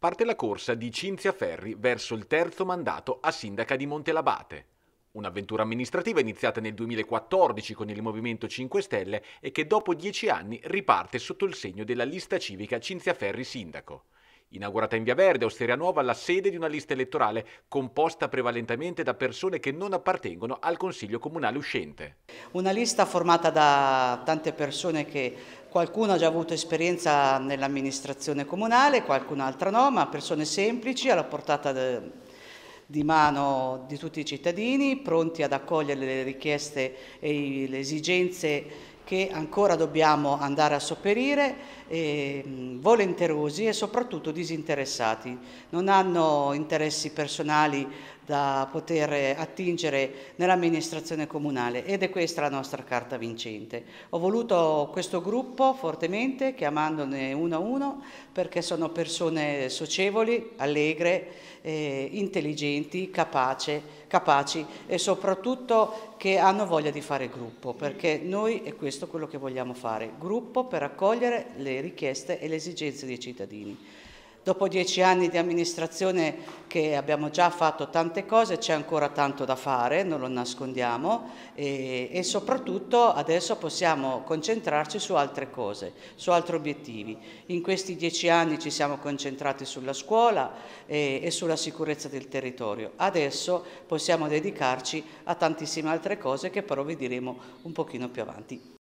Parte la corsa di Cinzia Ferri verso il terzo mandato a sindaca di Montelabate. Un'avventura amministrativa iniziata nel 2014 con il Movimento 5 Stelle e che dopo dieci anni riparte sotto il segno della lista civica Cinzia Ferri Sindaco. Inaugurata in Via Verde, Osteria Nuova, la sede di una lista elettorale composta prevalentemente da persone che non appartengono al Consiglio Comunale uscente. Una lista formata da tante persone che Qualcuno ha già avuto esperienza nell'amministrazione comunale, qualcun'altra no, ma persone semplici, alla portata di mano di tutti i cittadini, pronti ad accogliere le richieste e le esigenze che ancora dobbiamo andare a sopperire, eh, volenterosi e soprattutto disinteressati. Non hanno interessi personali da poter attingere nell'amministrazione comunale ed è questa la nostra carta vincente. Ho voluto questo gruppo fortemente, chiamandone uno a uno, perché sono persone socievoli, allegre, eh, intelligenti, capace, capaci e soprattutto che hanno voglia di fare gruppo, perché noi è questo quello che vogliamo fare, gruppo per accogliere le richieste e le esigenze dei cittadini. Dopo dieci anni di amministrazione che abbiamo già fatto tante cose, c'è ancora tanto da fare, non lo nascondiamo e, e, soprattutto adesso possiamo concentrarci su altre cose, su altri obiettivi. In questi dieci anni ci siamo concentrati sulla scuola e, e sulla sicurezza del territorio. Adesso possiamo dedicarci a tantissime altre cose che però vi diremo un pochino più avanti.